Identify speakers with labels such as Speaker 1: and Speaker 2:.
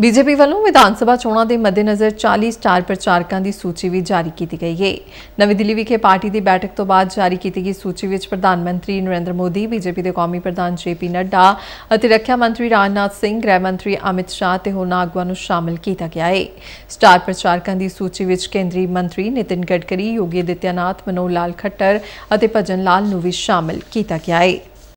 Speaker 1: BJP ਵੱਲੋਂ ਵਿਧਾਨ ਸਭਾ ਚੋਣਾਂ ਦੇ ਮੱਦੇਨਜ਼ਰ 40 ਸਟਾਰ ਪ੍ਰਚਾਰਕਾਂ ਦੀ ਸੂਚੀ ਵੀ ਜਾਰੀ ਕੀਤੀ ਗਈ ਹੈ। ਨਵੀਂ ਦਿੱਲੀ ਵਿਖੇ ਪਾਰਟੀ ਦੀ ਬੈਠਕ ਤੋਂ ਬਾਅਦ ਜਾਰੀ ਕੀਤੀ ਗਈ ਸੂਚੀ ਵਿੱਚ ਪ੍ਰਧਾਨ ਮੰਤਰੀ ਨਰਿੰਦਰ ਮੋਦੀ, ਬੀਜੇਪੀ ਦੇ ਕੌਮੀ ਪ੍ਰਧਾਨ ਜੇਪੀ ਨੱਡਾ ਅਤੇ ਰੱਖਿਆ ਮੰਤਰੀ ਰਾਜਨਾਥ ਸਿੰਘ, ਗ੍ਰਹਿ ਮੰਤਰੀ ਅਮਿਤ ਸ਼ਾਹ ਤੇ ਹੋਰ ਆਗੂਆਂ ਨੂੰ ਸ਼ਾਮਲ ਕੀਤਾ ਗਿਆ ਹੈ। ਸਟਾਰ ਪ੍ਰਚਾਰਕਾਂ ਦੀ ਸੂਚੀ ਵਿੱਚ ਕੇਂਦਰੀ ਮੰਤਰੀ ਨਿਤਿਨ ਗਡਕਰੀ, ਯੋਗੀ ਦਿੱਤਿਆਨਾਥ ਮਨੋਹਰ ਲਾਲ ਖੱਟਰ ਅਤੇ ਭਜਨ ਲਾਲ ਨੂੰ ਵੀ ਸ਼ਾਮਲ ਕੀਤਾ ਗਿਆ ਹੈ।